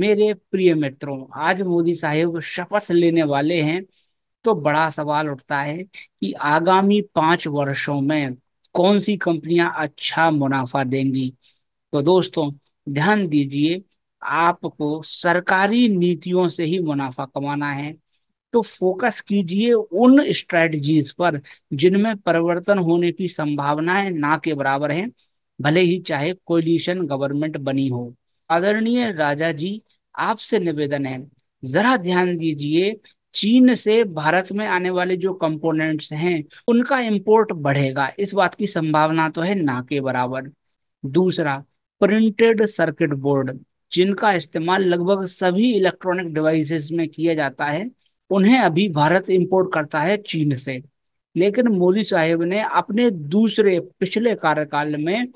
मेरे प्रिय मित्रों आज मोदी साहब शपथ लेने वाले हैं तो बड़ा सवाल उठता है कि आगामी पांच वर्षों में कौन सी कंपनियां अच्छा मुनाफा देंगी तो दोस्तों ध्यान दीजिए आपको सरकारी नीतियों से ही मुनाफा कमाना है तो फोकस कीजिए उन स्ट्रेटजीज पर जिनमें परिवर्तन होने की संभावनाएं ना के बराबर हैं भले ही चाहे कोलिशन गवर्नमेंट बनी हो आदरणीय राजा जी आपसे निवेदन है जरा ध्यान दीजिए चीन से भारत में आने वाले जो कंपोनेंट्स हैं उनका इंपोर्ट बढ़ेगा इस बात की संभावना तो है ना के बराबर दूसरा प्रिंटेड सर्किट बोर्ड जिनका इस्तेमाल लगभग सभी इलेक्ट्रॉनिक डिवाइसेस में किया जाता है उन्हें अभी भारत इंपोर्ट करता है चीन से लेकिन मोदी साहेब ने अपने दूसरे पिछले कार्यकाल में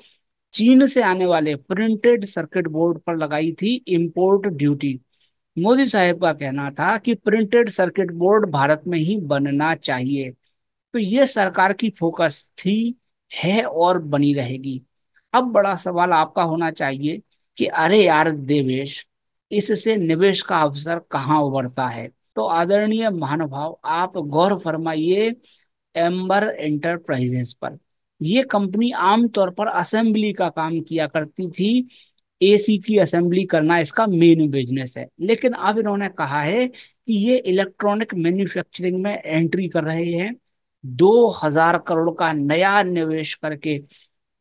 चीन से आने वाले प्रिंटेड सर्किट बोर्ड पर लगाई थी इंपोर्ट ड्यूटी मोदी साहब का कहना था कि प्रिंटेड सर्किट बोर्ड भारत में ही बनना चाहिए तो ये सरकार की फोकस थी है और बनी रहेगी अब बड़ा सवाल आपका होना चाहिए कि अरे यार देवेश इससे निवेश का अवसर कहाँ उभरता है तो आदरणीय महानुभाव आप गौर फरमाइए एम्बर एंटरप्राइजेस पर ये कंपनी आमतौर पर असेंबली का काम किया करती थी एसी की असेंबली करना इसका मेन बिजनेस है लेकिन अब इन्होंने कहा है कि ये इलेक्ट्रॉनिक मैन्युफैक्चरिंग में एंट्री कर रहे हैं दो हजार करोड़ का नया निवेश करके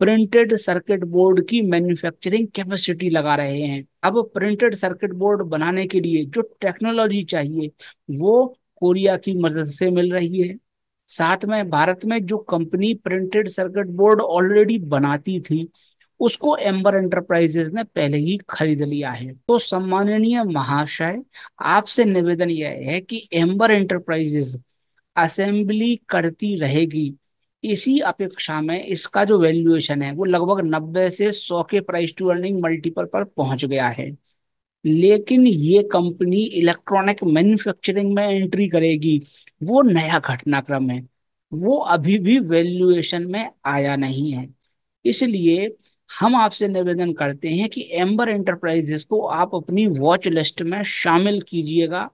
प्रिंटेड सर्किट बोर्ड की मैन्युफैक्चरिंग कैपेसिटी लगा रहे हैं अब प्रिंटेड सर्किट बोर्ड बनाने के लिए जो टेक्नोलॉजी चाहिए वो कोरिया की मदद से मिल रही है साथ में भारत में जो company printed circuit board already बनाती थी उसको एम्बर एंटरप्राइजेस ने पहले ही खरीद लिया है तो सम्माननीय महाशय आपसे निवेदन यह है कि एम्बर एंटरप्राइजेज असेंबली करती रहेगी इसी अपेक्षा में इसका जो वैल्यूएशन है वो लगभग 90 से 100 के प्राइस टू अर्निंग मल्टीपल पर पहुंच गया है लेकिन ये कंपनी इलेक्ट्रॉनिक मैन्युफैक्चरिंग में एंट्री करेगी वो नया घटनाक्रम है वो अभी भी वैल्यूएशन में आया नहीं है इसलिए हम आपसे निवेदन करते हैं कि एम्बर एंटरप्राइजेस को आप अपनी वॉच लिस्ट में शामिल कीजिएगा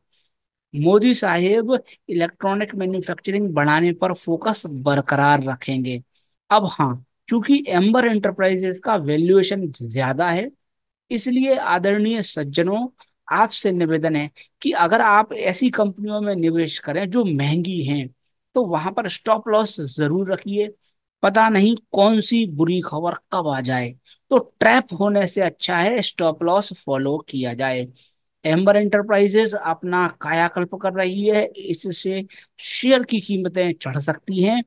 मोदी साहेब इलेक्ट्रॉनिक मैन्युफैक्चरिंग बढ़ाने पर फोकस बरकरार रखेंगे अब हाँ चूंकि एम्बर एंटरप्राइजेस का वैल्यूएशन ज्यादा है इसलिए आदरणीय सज्जनों आपसे निवेदन है कि अगर आप ऐसी कंपनियों में निवेश करें जो महंगी हैं तो वहां पर स्टॉप लॉस जरूर रखिए पता नहीं कौन सी बुरी खबर कब आ जाए तो ट्रैप होने से अच्छा है स्टॉप लॉस फॉलो किया जाए एम्बर एंटरप्राइजेस अपना कायाकल्प कर रही है इससे शेयर की कीमतें चढ़ सकती हैं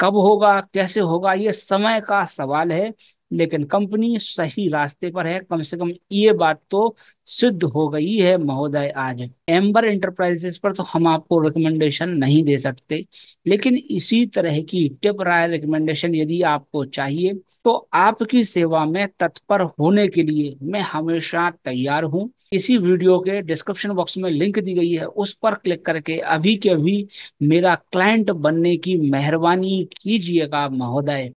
कब होगा कैसे होगा ये समय का सवाल है लेकिन कंपनी सही रास्ते पर है कम से कम ये बात तो सिद्ध हो गई है महोदय आज एम्बर इंटरप्राइजेस पर तो हम आपको रिकमेंडेशन नहीं दे सकते लेकिन इसी तरह की टिप राय रिकमेंडेशन यदि आपको चाहिए तो आपकी सेवा में तत्पर होने के लिए मैं हमेशा तैयार हूँ इसी वीडियो के डिस्क्रिप्शन बॉक्स में लिंक दी गई है उस पर क्लिक करके अभी के अभी मेरा क्लाइंट बनने की मेहरबानी कीजिएगा महोदय